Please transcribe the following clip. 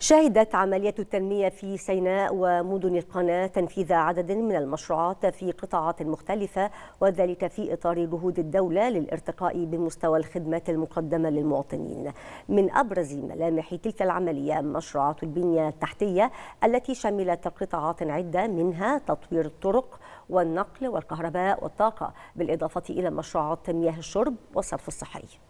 شهدت عملية التنمية في سيناء ومدن القناة تنفيذ عدد من المشروعات في قطاعات مختلفة وذلك في إطار جهود الدولة للارتقاء بمستوى الخدمات المقدمة للمواطنين من أبرز ملامح تلك العملية مشروعات البنية التحتية التي شملت قطاعات عدة منها تطوير الطرق والنقل والكهرباء والطاقة بالإضافة إلى مشروعات مياه الشرب والصرف الصحي